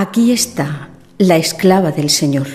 Aquí está la esclava del Señor.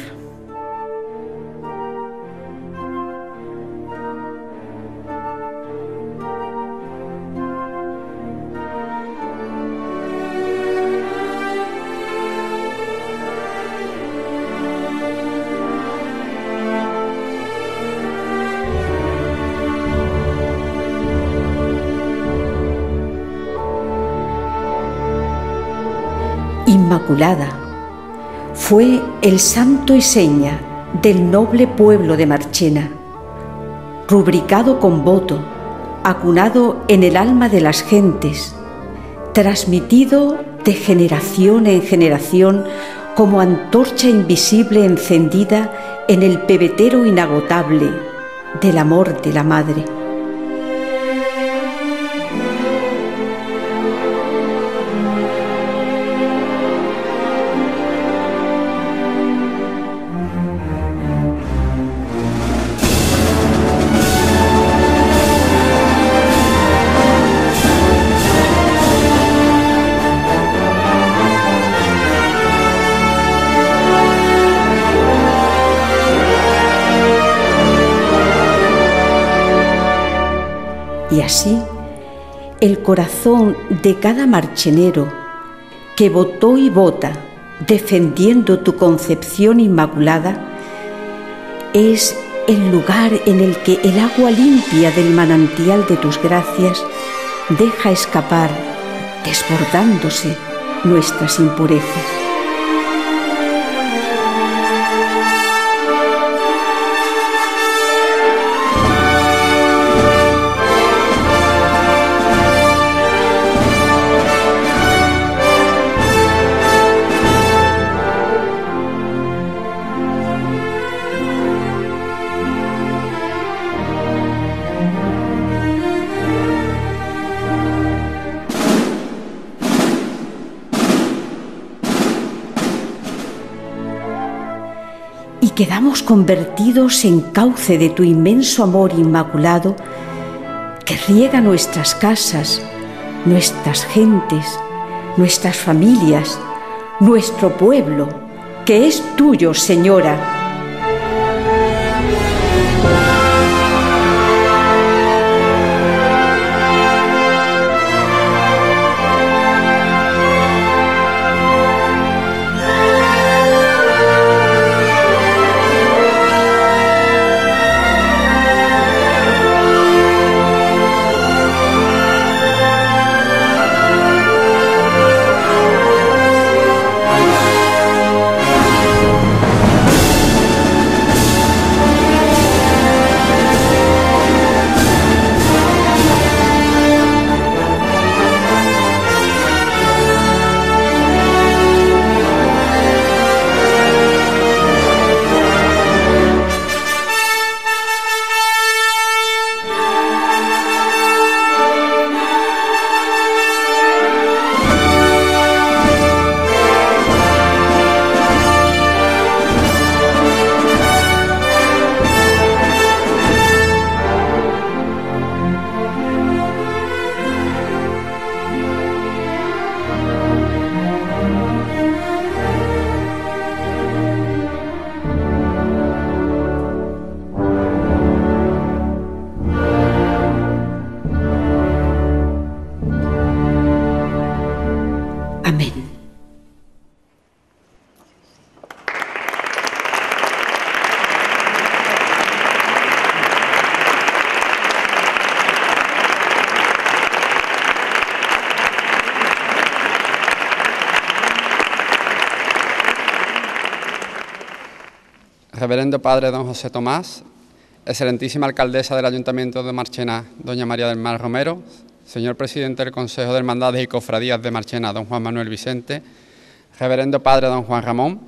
Fue el santo y seña del noble pueblo de Marchena, rubricado con voto, acunado en el alma de las gentes, transmitido de generación en generación como antorcha invisible encendida en el pebetero inagotable del amor de la madre. así, el corazón de cada marchenero que votó y vota defendiendo tu concepción inmaculada es el lugar en el que el agua limpia del manantial de tus gracias deja escapar, desbordándose, nuestras impurezas. quedamos convertidos en cauce de tu inmenso amor inmaculado que riega nuestras casas, nuestras gentes, nuestras familias, nuestro pueblo, que es tuyo, Señora. Reverendo Padre Don José Tomás, Excelentísima Alcaldesa del Ayuntamiento de Marchena, Doña María del Mar Romero, Señor Presidente del Consejo de Hermandades y Cofradías de Marchena, Don Juan Manuel Vicente, Reverendo Padre Don Juan Ramón,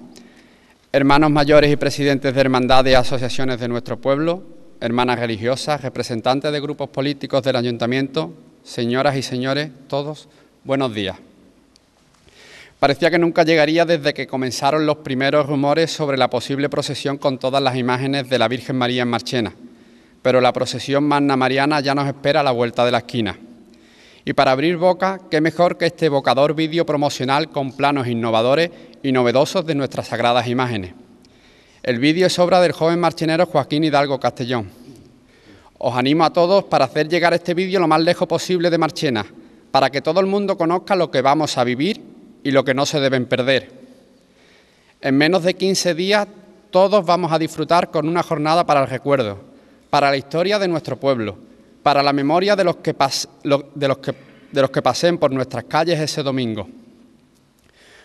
hermanos mayores y presidentes de hermandades y asociaciones de nuestro pueblo, hermanas religiosas, representantes de grupos políticos del Ayuntamiento, señoras y señores, todos, buenos días. Parecía que nunca llegaría desde que comenzaron los primeros rumores sobre la posible procesión con todas las imágenes de la Virgen María en Marchena, pero la procesión magna mariana ya nos espera a la vuelta de la esquina. Y para abrir boca, qué mejor que este evocador vídeo promocional con planos innovadores y novedosos de nuestras sagradas imágenes. El vídeo es obra del joven marchenero Joaquín Hidalgo Castellón. Os animo a todos para hacer llegar este vídeo lo más lejos posible de Marchena, para que todo el mundo conozca lo que vamos a vivir y lo que no se deben perder. En menos de 15 días todos vamos a disfrutar con una jornada para el recuerdo, para la historia de nuestro pueblo, para la memoria de los que, de los que, los que pasen por nuestras calles ese domingo.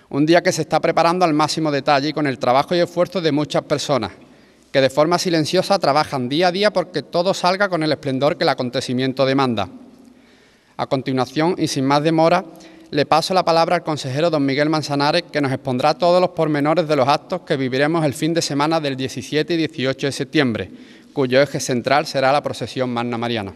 Un día que se está preparando al máximo detalle y con el trabajo y esfuerzo de muchas personas, que de forma silenciosa trabajan día a día porque todo salga con el esplendor que el acontecimiento demanda. A continuación y sin más demora, le paso la palabra al consejero don Miguel Manzanares, que nos expondrá todos los pormenores de los actos que viviremos el fin de semana del 17 y 18 de septiembre, cuyo eje central será la procesión Magna Mariana.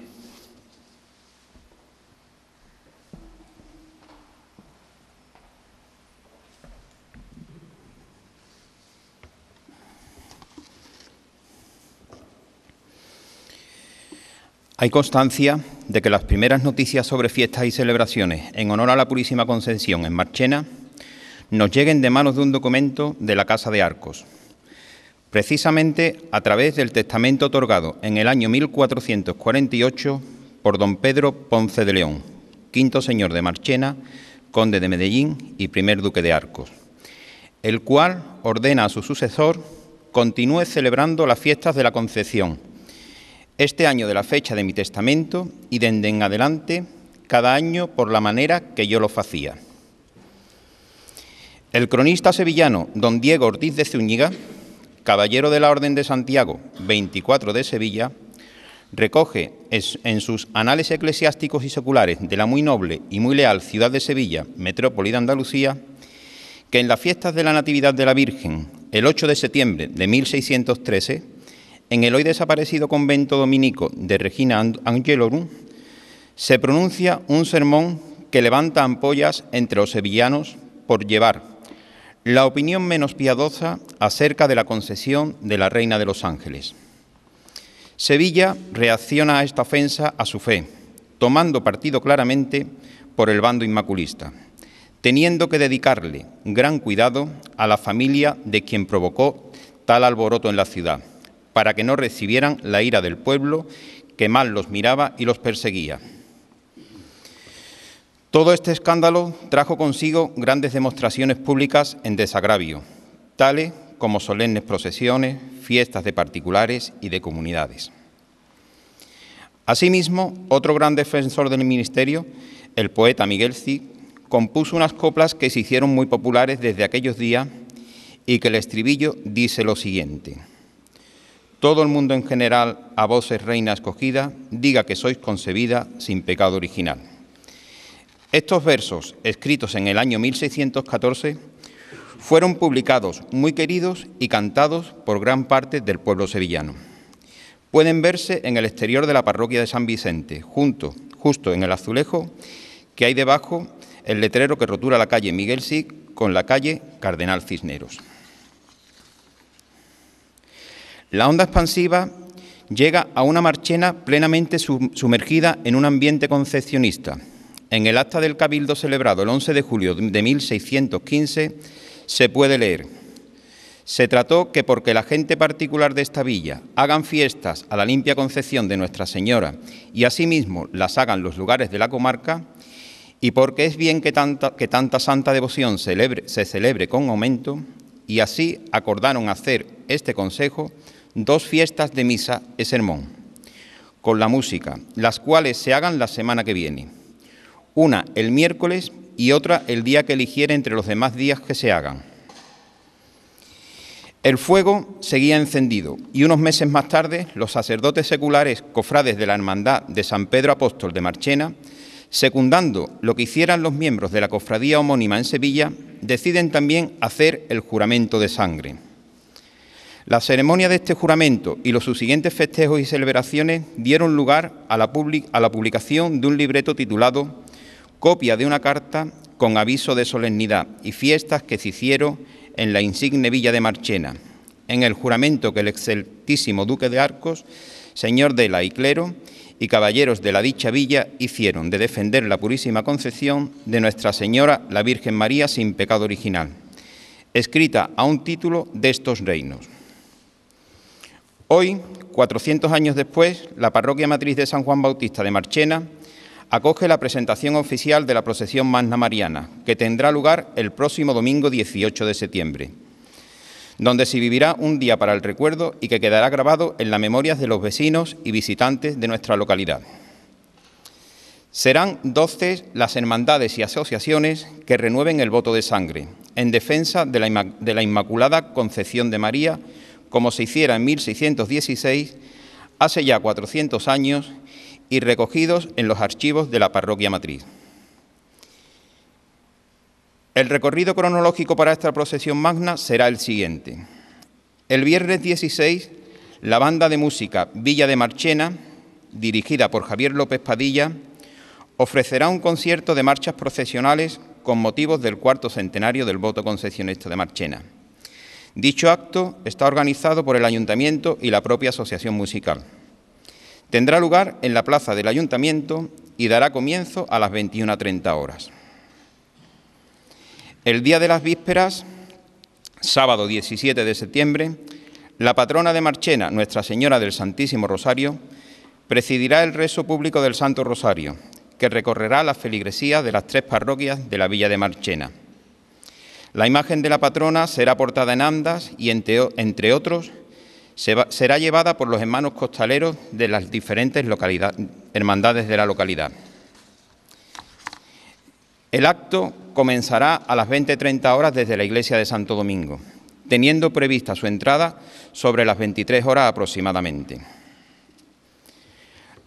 Hay constancia de que las primeras noticias sobre fiestas y celebraciones en honor a la Purísima Concepción en Marchena nos lleguen de manos de un documento de la Casa de Arcos, precisamente a través del testamento otorgado en el año 1448 por don Pedro Ponce de León, quinto señor de Marchena, conde de Medellín y primer duque de Arcos, el cual ordena a su sucesor continúe celebrando las fiestas de la Concepción este año de la fecha de mi testamento y desde en adelante cada año por la manera que yo lo hacía. El cronista sevillano don Diego Ortiz de Zúñiga, caballero de la Orden de Santiago 24 de Sevilla, recoge en sus Anales Eclesiásticos y Seculares de la muy noble y muy leal ciudad de Sevilla, metrópoli de Andalucía, que en las fiestas de la Natividad de la Virgen, el 8 de septiembre de 1613, en el hoy desaparecido convento dominico de Regina Angelorum se pronuncia un sermón que levanta ampollas entre los sevillanos por llevar la opinión menos piadosa acerca de la concesión de la Reina de los Ángeles. Sevilla reacciona a esta ofensa a su fe, tomando partido claramente por el bando inmaculista, teniendo que dedicarle gran cuidado a la familia de quien provocó tal alboroto en la ciudad para que no recibieran la ira del pueblo que mal los miraba y los perseguía. Todo este escándalo trajo consigo grandes demostraciones públicas en desagravio, tales como solemnes procesiones, fiestas de particulares y de comunidades. Asimismo, otro gran defensor del ministerio, el poeta Miguel Cid, compuso unas coplas que se hicieron muy populares desde aquellos días y que el estribillo dice lo siguiente todo el mundo en general, a voces reina escogida, diga que sois concebida sin pecado original. Estos versos, escritos en el año 1614, fueron publicados, muy queridos y cantados por gran parte del pueblo sevillano. Pueden verse en el exterior de la parroquia de San Vicente, junto, justo en el azulejo que hay debajo el letrero que rotura la calle Miguel Sig con la calle Cardenal Cisneros. La onda expansiva llega a una marchena plenamente sumergida en un ambiente concepcionista. En el acta del Cabildo celebrado el 11 de julio de 1615 se puede leer. Se trató que porque la gente particular de esta villa hagan fiestas a la limpia concepción de Nuestra Señora y asimismo las hagan los lugares de la comarca, y porque es bien que tanta, que tanta santa devoción celebre, se celebre con aumento, y así acordaron hacer este consejo dos fiestas de misa y e sermón, con la música, las cuales se hagan la semana que viene. Una el miércoles y otra el día que eligiere entre los demás días que se hagan. El fuego seguía encendido y unos meses más tarde los sacerdotes seculares cofrades de la Hermandad de San Pedro Apóstol de Marchena, secundando lo que hicieran los miembros de la cofradía homónima en Sevilla, deciden también hacer el juramento de sangre. La ceremonia de este juramento y los subsiguientes festejos y celebraciones dieron lugar a la, publicación de un libreto titulado Copia de una carta con aviso de solemnidad y fiestas que se hicieron en la insigne villa de Marchena, en el juramento que el exceltísimo duque de Arcos, señor de la Iclero y caballeros de la dicha villa hicieron de defender la purísima concepción de Nuestra Señora la Virgen María sin pecado original, escrita a un título de estos reinos. Hoy, 400 años después, la parroquia matriz de San Juan Bautista de Marchena acoge la presentación oficial de la procesión Magna Mariana, que tendrá lugar el próximo domingo 18 de septiembre, donde se vivirá un día para el recuerdo y que quedará grabado en las memorias de los vecinos y visitantes de nuestra localidad. Serán 12 las hermandades y asociaciones que renueven el voto de sangre en defensa de la, Inmaculada Concepción de María como se hiciera en 1616, hace ya 400 años y recogidos en los archivos de la parroquia matriz. El recorrido cronológico para esta procesión magna será el siguiente. El viernes 16, la banda de música Villa de Marchena, dirigida por Javier López Padilla, ofrecerá un concierto de marchas procesionales con motivos del cuarto centenario del voto concesionista de Marchena. Dicho acto está organizado por el ayuntamiento y la propia asociación musical. Tendrá lugar en la plaza del ayuntamiento y dará comienzo a las 21.30 horas. El día de las vísperas, sábado 17 de septiembre, la patrona de Marchena, Nuestra Señora del Santísimo Rosario, presidirá el rezo público del Santo Rosario, que recorrerá las feligresías de las tres parroquias de la villa de Marchena. La imagen de la patrona será portada en andas y, entre, otros, será llevada por los hermanos costaleros de las diferentes hermandades de la localidad. El acto comenzará a las 20.30 horas desde la iglesia de Santo Domingo, teniendo prevista su entrada sobre las 23 horas aproximadamente.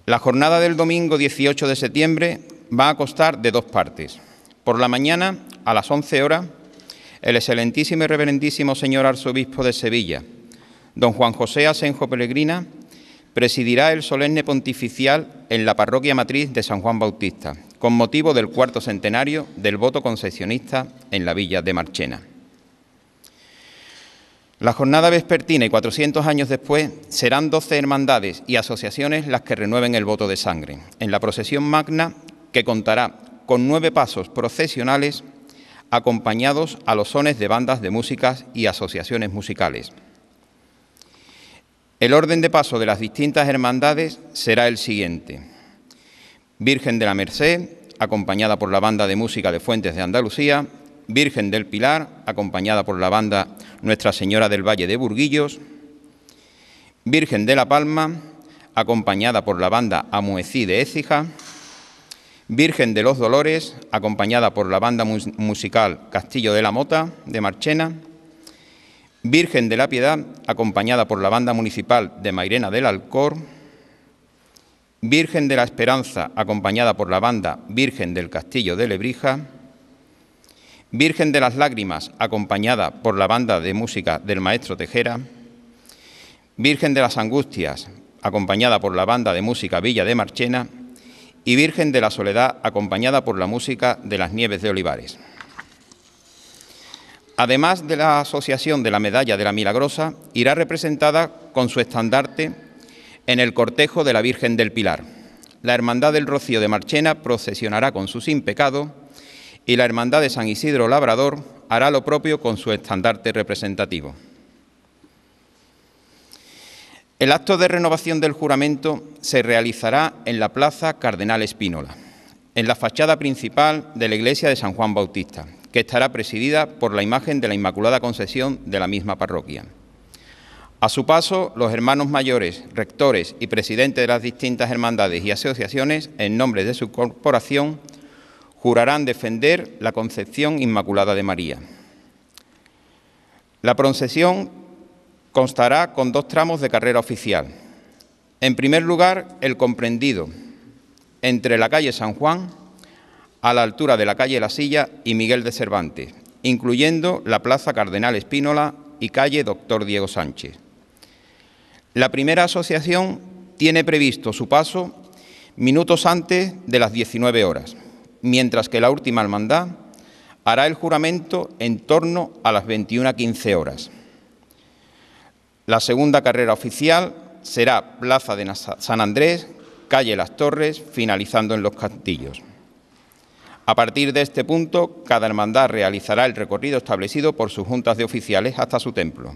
La jornada del domingo 18 de septiembre va a costar de dos partes. Por la mañana, a las 11 horas, el excelentísimo y reverendísimo señor arzobispo de Sevilla, don Juan José Asenjo Pellegrina, presidirá el solemne pontificial en la parroquia matriz de San Juan Bautista, con motivo del cuarto centenario del voto concesionista en la villa de Marchena. La jornada vespertina y 400 años después serán 12 hermandades y asociaciones las que renueven el voto de sangre, en la procesión magna que contará con nueve pasos procesionales acompañados a los sones de bandas de músicas y asociaciones musicales. El orden de paso de las distintas hermandades será el siguiente. Virgen de la Merced, acompañada por la banda de música de Fuentes de Andalucía, Virgen del Pilar, acompañada por la banda Nuestra Señora del Valle de Burguillos, Virgen de la Palma, acompañada por la banda Amuecí de Écija, Virgen de los Dolores, acompañada por la banda musical Castillo de la Mota de Marchena, Virgen de la Piedad, acompañada por la banda municipal de Mairena del Alcor, Virgen de la Esperanza, acompañada por la banda Virgen del Castillo de Lebrija, Virgen de las Lágrimas, acompañada por la banda de música del maestro Tejera, Virgen de las Angustias, acompañada por la banda de música Villa de Marchena, y Virgen de la Soledad, acompañada por la música de las Nieves de Olivares. Además de la asociación de la Medalla de la Milagrosa, irá representada con su estandarte en el cortejo de la Virgen del Pilar. La Hermandad del Rocío de Marchena procesionará con su sin pecado y la Hermandad de San Isidro Labrador hará lo propio con su estandarte representativo. El acto de renovación del juramento se realizará en la Plaza Cardenal Espínola, en la fachada principal de la Iglesia de San Juan Bautista, que estará presidida por la imagen de la Inmaculada Concesión de la misma parroquia. A su paso, los hermanos mayores, rectores y presidentes de las distintas hermandades y asociaciones, en nombre de su corporación, jurarán defender la Concepción Inmaculada de María. La procesión constará con dos tramos de carrera oficial. En primer lugar, el comprendido entre la calle San Juan, a la altura de la calle La Silla y Miguel de Cervantes, incluyendo la plaza Cardenal Espínola y calle Doctor Diego Sánchez. La primera asociación tiene previsto su paso minutos antes de las 19 horas, mientras que la última hermandad hará el juramento en torno a las 21.15 horas. La segunda carrera oficial será Plaza de San Andrés, calle Las Torres, finalizando en Los Castillos. A partir de este punto, cada hermandad realizará el recorrido establecido por sus juntas de oficiales hasta su templo.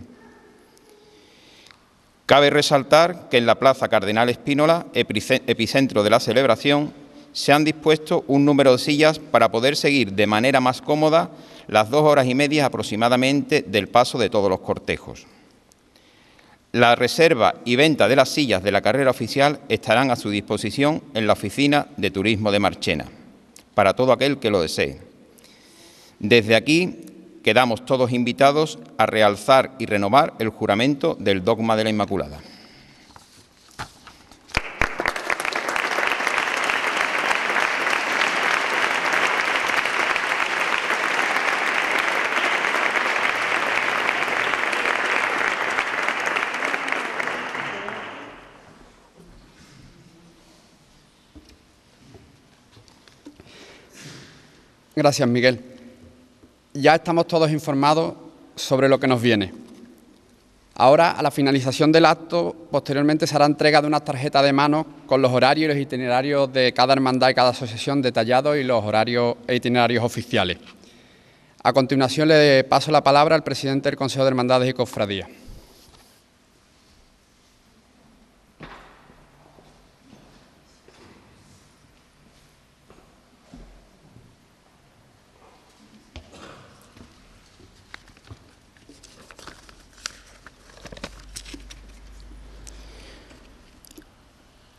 Cabe resaltar que en la Plaza Cardenal Espínola, epicentro de la celebración, se han dispuesto un número de sillas para poder seguir de manera más cómoda las dos horas y media aproximadamente del paso de todos los cortejos. La reserva y venta de las sillas de la carrera oficial estarán a su disposición en la oficina de turismo de Marchena, para todo aquel que lo desee. Desde aquí quedamos todos invitados a realzar y renovar el juramento del dogma de la Inmaculada. Gracias, Miguel. Ya estamos todos informados sobre lo que nos viene. Ahora, a la finalización del acto, posteriormente se hará entrega de una tarjeta de mano con los horarios y los itinerarios de cada hermandad y cada asociación detallados y los horarios e itinerarios oficiales. A continuación le paso la palabra al presidente del Consejo de Hermandades y Cofradías.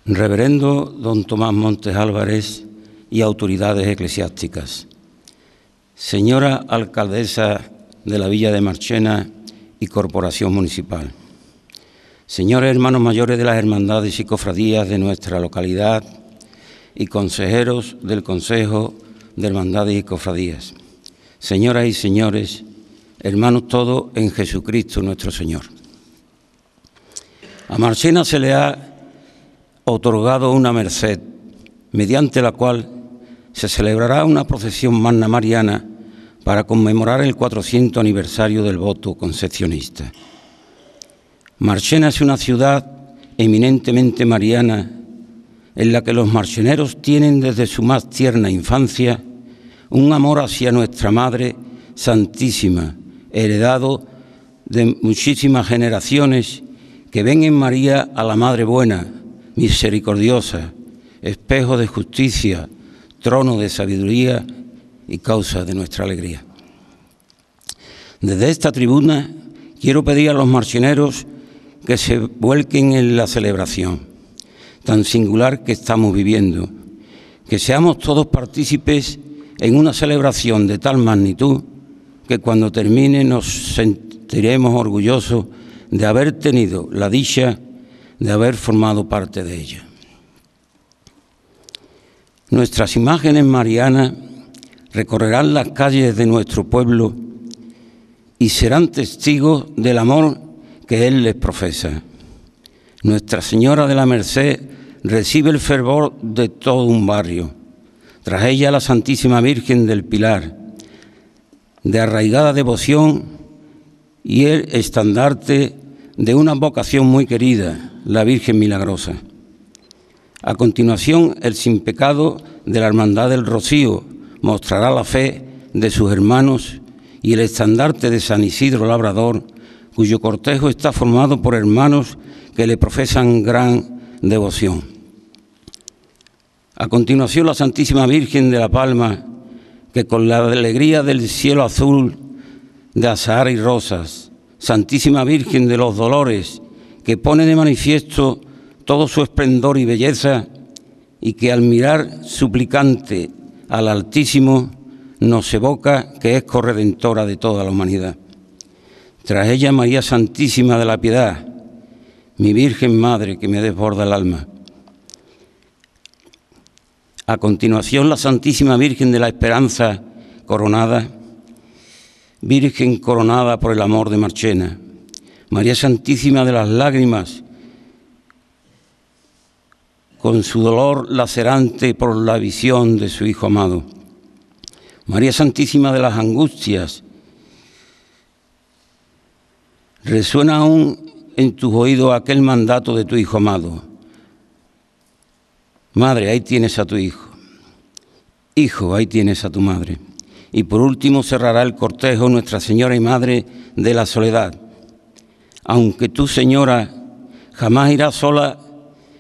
Reverendo don Tomás Montes Álvarez y autoridades eclesiásticas, señora alcaldesa de la Villa de Marchena y Corporación Municipal, señores hermanos mayores de las hermandades y cofradías de nuestra localidad y consejeros del Consejo de Hermandades y Cofradías, señoras y señores, hermanos todos en Jesucristo nuestro Señor. A Marchena se le ha otorgado una merced, mediante la cual se celebrará una procesión magna mariana para conmemorar el 400 aniversario del voto concepcionista. Marchena es una ciudad eminentemente mariana en la que los marcheneros tienen desde su más tierna infancia un amor hacia nuestra Madre Santísima, heredado de muchísimas generaciones que ven en María a la Madre Buena, misericordiosa, espejo de justicia, trono de sabiduría y causa de nuestra alegría. Desde esta tribuna quiero pedir a los marchineros que se vuelquen en la celebración tan singular que estamos viviendo, que seamos todos partícipes en una celebración de tal magnitud que cuando termine nos sentiremos orgullosos de haber tenido la dicha de haber formado parte de ella. Nuestras imágenes marianas recorrerán las calles de nuestro pueblo y serán testigos del amor que Él les profesa. Nuestra Señora de la Merced recibe el fervor de todo un barrio. Tras ella la Santísima Virgen del Pilar, de arraigada devoción y el estandarte de una vocación muy querida, la Virgen Milagrosa. A continuación, el sin pecado de la Hermandad del Rocío mostrará la fe de sus hermanos y el estandarte de San Isidro Labrador, cuyo cortejo está formado por hermanos que le profesan gran devoción. A continuación, la Santísima Virgen de la Palma, que con la alegría del cielo azul de azahar y rosas, Santísima Virgen de los Dolores que pone de manifiesto todo su esplendor y belleza y que al mirar suplicante al Altísimo nos evoca que es corredentora de toda la humanidad. Tras ella María Santísima de la Piedad, mi Virgen Madre que me desborda el alma. A continuación la Santísima Virgen de la Esperanza coronada, Virgen coronada por el amor de Marchena. María Santísima de las Lágrimas, con su dolor lacerante por la visión de su Hijo amado. María Santísima de las Angustias, resuena aún en tus oídos aquel mandato de tu Hijo amado. Madre, ahí tienes a tu Hijo. Hijo, ahí tienes a tu Madre. Y por último cerrará el cortejo Nuestra Señora y Madre de la Soledad aunque tú, Señora, jamás irás sola,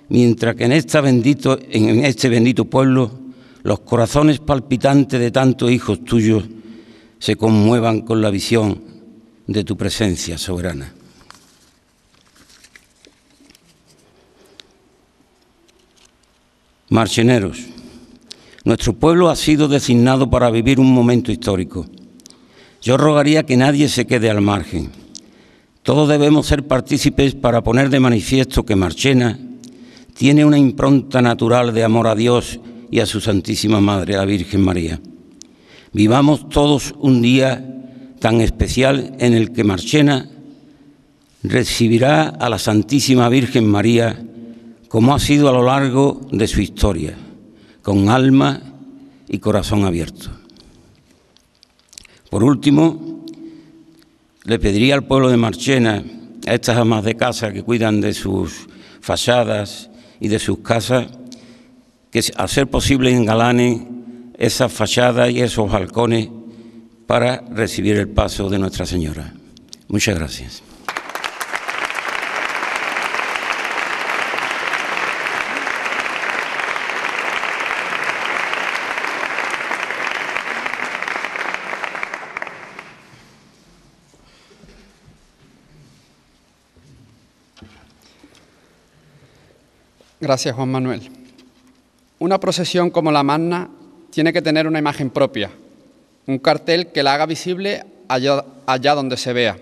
mientras que en, este bendito pueblo los corazones palpitantes de tantos hijos tuyos se conmuevan con la visión de tu presencia soberana. Marcheneros, nuestro pueblo ha sido designado para vivir un momento histórico. Yo rogaría que nadie se quede al margen todos debemos ser partícipes para poner de manifiesto que Marchena tiene una impronta natural de amor a Dios y a su Santísima Madre, la Virgen María. Vivamos todos un día tan especial en el que Marchena recibirá a la Santísima Virgen María como ha sido a lo largo de su historia, con alma y corazón abierto. Por último, le pediría al pueblo de Marchena, a estas amas de casa que cuidan de sus fachadas y de sus casas, que hacer posible engalanen esas fachadas y esos balcones para recibir el paso de Nuestra Señora. Muchas gracias. Gracias, Juan Manuel. Una procesión como la Magna tiene que tener una imagen propia, un cartel que la haga visible allá, donde se vea.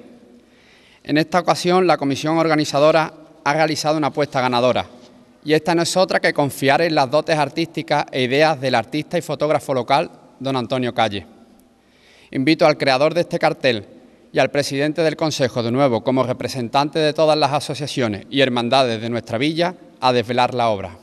En esta ocasión, la comisión organizadora ha realizado una apuesta ganadora, y esta no es otra que confiar en las dotes artísticas e ideas del artista y fotógrafo local, don Antonio Calle. Invito al creador de este cartel y al presidente del Consejo, de nuevo, como representante de todas las asociaciones y hermandades de nuestra villa, a desvelar la obra.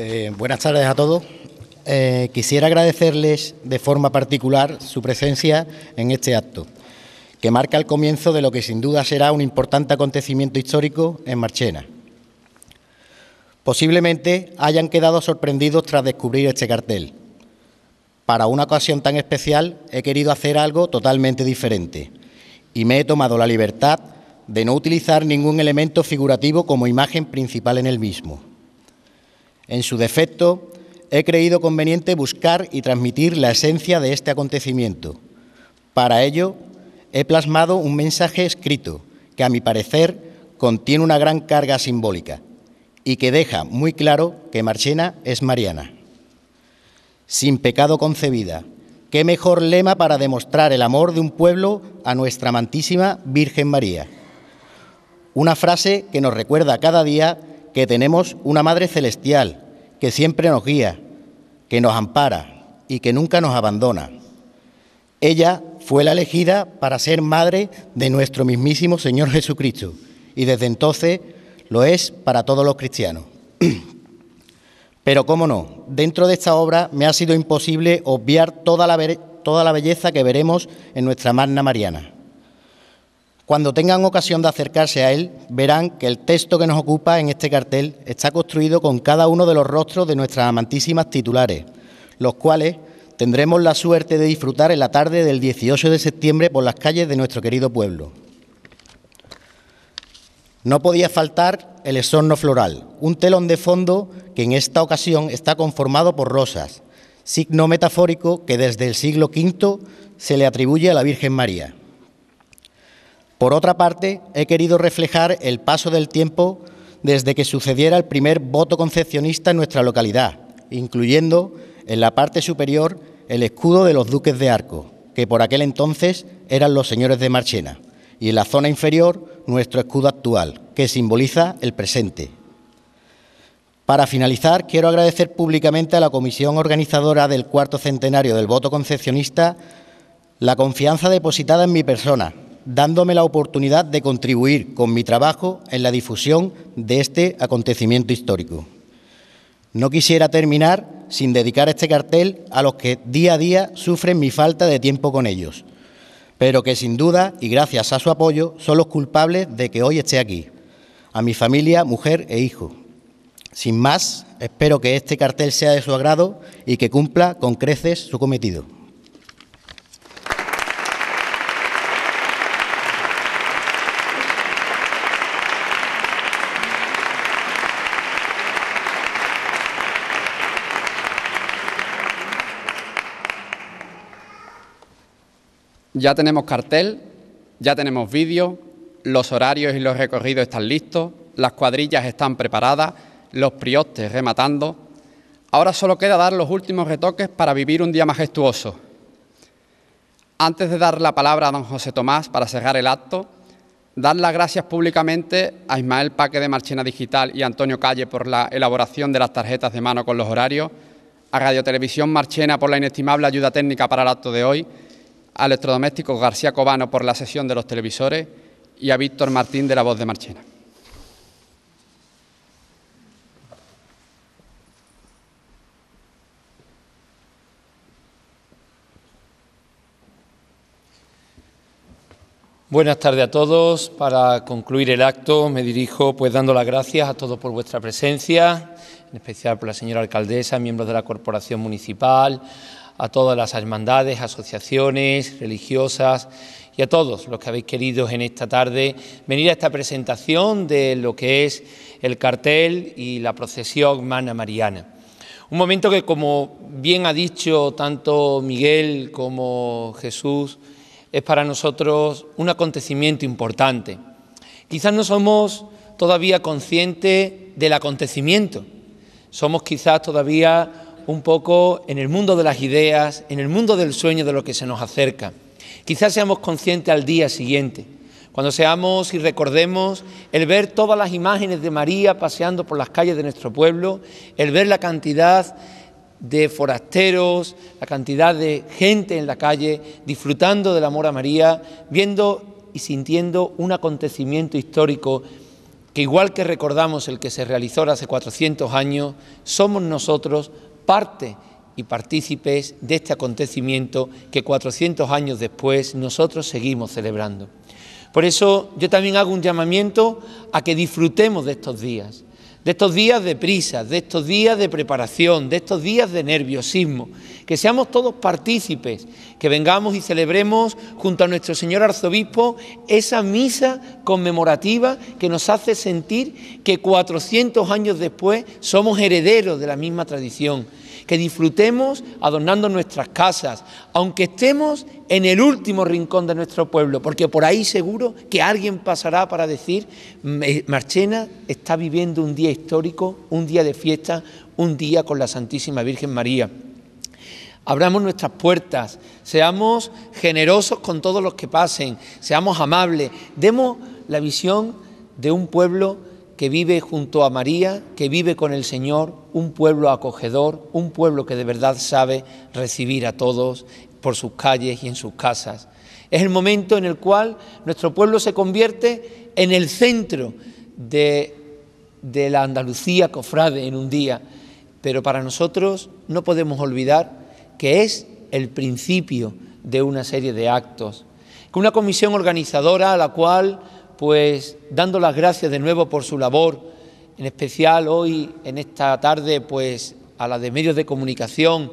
Eh, buenas tardes a todos. Eh, quisiera agradecerles de forma particular su presencia en este acto, que marca el comienzo de lo que sin duda será un importante acontecimiento histórico en Marchena. Posiblemente hayan quedado sorprendidos tras descubrir este cartel. Para una ocasión tan especial he querido hacer algo totalmente diferente y me he tomado la libertad de no utilizar ningún elemento figurativo como imagen principal en el mismo. En su defecto, he creído conveniente buscar y transmitir la esencia de este acontecimiento. Para ello, he plasmado un mensaje escrito que, a mi parecer, contiene una gran carga simbólica y que deja muy claro que Marchena es Mariana. Sin pecado concebida, qué mejor lema para demostrar el amor de un pueblo a nuestra amantísima Virgen María. Una frase que nos recuerda cada día que tenemos una Madre Celestial que siempre nos guía, que nos ampara y que nunca nos abandona. Ella fue la elegida para ser madre de nuestro mismísimo Señor Jesucristo y desde entonces lo es para todos los cristianos. Pero cómo no, dentro de esta obra me ha sido imposible obviar toda la, toda la belleza que veremos en nuestra Magna Mariana. Cuando tengan ocasión de acercarse a él, verán que el texto que nos ocupa en este cartel está construido con cada uno de los rostros de nuestras amantísimas titulares, los cuales tendremos la suerte de disfrutar en la tarde del 18 de septiembre por las calles de nuestro querido pueblo. No podía faltar el esorno floral, un telón de fondo que en esta ocasión está conformado por rosas, signo metafórico que desde el siglo V se le atribuye a la Virgen María. Por otra parte, he querido reflejar el paso del tiempo desde que sucediera el primer voto concepcionista en nuestra localidad, incluyendo en la parte superior el escudo de los duques de Arco, que por aquel entonces eran los señores de Marchena, y en la zona inferior nuestro escudo actual, que simboliza el presente. Para finalizar, quiero agradecer públicamente a la comisión organizadora del cuarto centenario del voto concepcionista la confianza depositada en mi persona dándome la oportunidad de contribuir con mi trabajo en la difusión de este acontecimiento histórico. No quisiera terminar sin dedicar este cartel a los que día a día sufren mi falta de tiempo con ellos, pero que sin duda y gracias a su apoyo son los culpables de que hoy esté aquí, a mi familia, mujer e hijo. Sin más, espero que este cartel sea de su agrado y que cumpla con creces su cometido. Ya tenemos cartel, ya tenemos vídeo, los horarios y los recorridos están listos, las cuadrillas están preparadas, los priostes rematando. Ahora solo queda dar los últimos retoques para vivir un día majestuoso. Antes de dar la palabra a don José Tomás para cerrar el acto, dar las gracias públicamente a Ismael Paque de Marchena Digital y Antonio Calle por la elaboración de las tarjetas de mano con los horarios, a Radio Televisión Marchena por la inestimable ayuda técnica para el acto de hoy a electrodomésticos García Cobano por la sesión de los televisores y a Víctor Martín de La Voz de Marchena. Buenas tardes a todos. Para concluir el acto me dirijo pues dando las gracias a todos por vuestra presencia, en especial por la señora alcaldesa, miembros de la corporación municipal, a todas las hermandades, asociaciones religiosas y a todos los que habéis querido en esta tarde venir a esta presentación de lo que es el cartel y la procesión Mana Mariana. Un momento que, como bien ha dicho tanto Miguel como Jesús, es para nosotros un acontecimiento importante. Quizás no somos todavía conscientes del acontecimiento, somos quizás todavía un poco en el mundo de las ideas, en el mundo del sueño de lo que se nos acerca. Quizás seamos conscientes al día siguiente, cuando seamos y recordemos el ver todas las imágenes de María paseando por las calles de nuestro pueblo, el ver la cantidad de forasteros, la cantidad de gente en la calle disfrutando del amor a María, viendo y sintiendo un acontecimiento histórico que igual que recordamos el que se realizó hace 400 años, somos nosotros parte y partícipes de este acontecimiento que 400 años después nosotros seguimos celebrando. Por eso yo también hago un llamamiento a que disfrutemos de estos días, de estos días de prisa, de estos días de preparación, de estos días de nerviosismo, que seamos todos partícipes, que vengamos y celebremos junto a nuestro señor arzobispo esa misa conmemorativa que nos hace sentir que 400 años después somos herederos de la misma tradición que disfrutemos adornando nuestras casas, aunque estemos en el último rincón de nuestro pueblo, porque por ahí seguro que alguien pasará para decir, eh, Marchena está viviendo un día histórico, un día de fiesta, un día con la Santísima Virgen María. Abramos nuestras puertas, seamos generosos con todos los que pasen, seamos amables, demos la visión de un pueblo que vive junto a María, que vive con el Señor, un pueblo acogedor, un pueblo que de verdad sabe recibir a todos por sus calles y en sus casas. Es el momento en el cual nuestro pueblo se convierte en el centro de, la Andalucía cofrade en un día, pero para nosotros no podemos olvidar que es el principio de una serie de actos, ...con una comisión organizadora a la cual pues dando las gracias de nuevo por su labor, en especial hoy, en esta tarde, pues a la de medios de comunicación,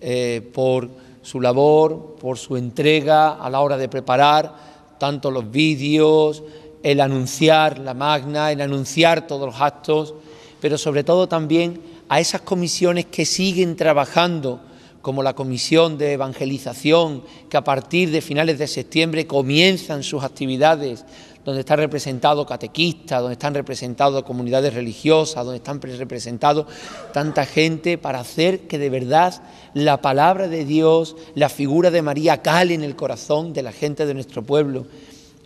eh, por su labor, por su entrega a la hora de preparar tanto los vídeos, el anunciar la magna, el anunciar todos los actos, pero sobre todo también a esas comisiones que siguen trabajando, como la comisión de evangelización, que a partir de finales de septiembre comienzan sus actividades, donde están representados catequistas, donde están representados comunidades religiosas, donde están representados tanta gente para hacer que de verdad la palabra de Dios, la figura de María cale en el corazón de la gente de nuestro pueblo.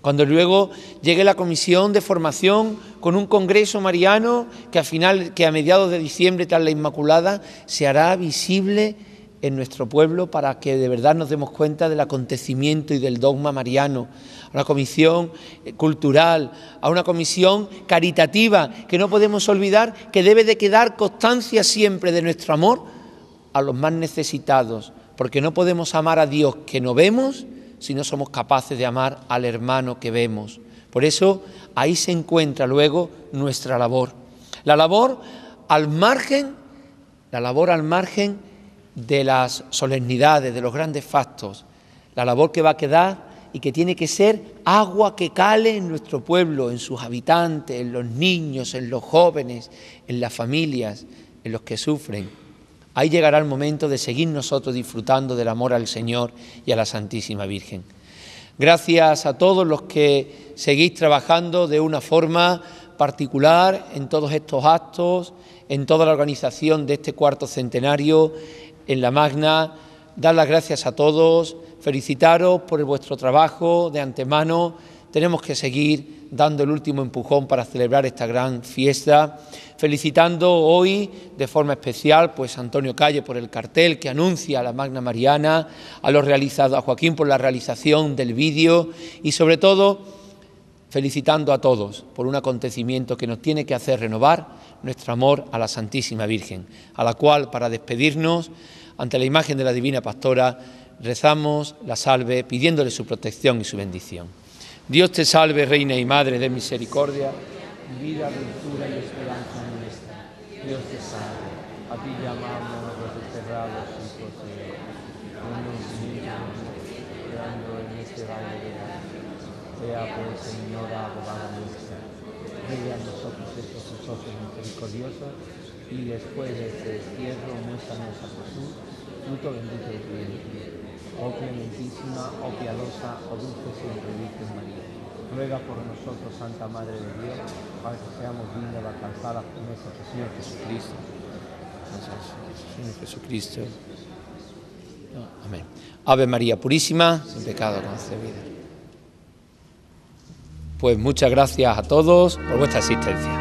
Cuando luego llegue la comisión de formación con un congreso mariano que a, final, que a mediados de diciembre, tras la Inmaculada, se hará visible en nuestro pueblo para que de verdad nos demos cuenta del acontecimiento y del dogma mariano, a una comisión eh, cultural, a una comisión caritativa, que no podemos olvidar que debe de quedar constancia siempre de nuestro amor a los más necesitados, porque no podemos amar a Dios que no vemos si no somos capaces de amar al hermano que vemos. Por eso ahí se encuentra luego nuestra labor. La labor al margen, la labor al margen de las solemnidades, de los grandes factos... la labor que va a quedar y que tiene que ser agua que cale en nuestro pueblo, en sus habitantes, en los niños, en los jóvenes, en las familias, en los que sufren. Ahí llegará el momento de seguir nosotros disfrutando del amor al Señor y a la Santísima Virgen. Gracias a todos los que seguís trabajando de una forma particular en todos estos actos, en toda la organización de este cuarto centenario, en la Magna, dar las gracias a todos, felicitaros por vuestro trabajo de antemano. Tenemos que seguir dando el último empujón para celebrar esta gran fiesta, felicitando hoy de forma especial pues Antonio Calle por el cartel que anuncia a la Magna Mariana, a los realizados a Joaquín por la realización del vídeo y sobre todo felicitando a todos por un acontecimiento que nos tiene que hacer renovar nuestro amor a la Santísima Virgen, a la cual para despedirnos ante la imagen de la Divina Pastora, rezamos la salve pidiéndole su protección y su bendición. Dios te salve, Reina y Madre de Misericordia, vida, dulzura y esperanza nuestra. Dios te salve, a ti llamamos los desterrados hijos de Dios. en este valle de la Sea pues, Señora, abogada nuestra, Venga a nosotros estos ojos misericordiosos, y después de este destierro, muéstranos a Jesús fruto bendito de tu vientre. Oh clementísima, oh piadosa, oh dulce siempre Virgen María. Ruega por nosotros, Santa Madre de Dios, para que seamos dignos de alcanzar las promesas Señor Jesucristo. Señor Jesucristo. amén. Ave María Purísima, sin pecado concebida. Pues muchas gracias a todos por vuestra asistencia.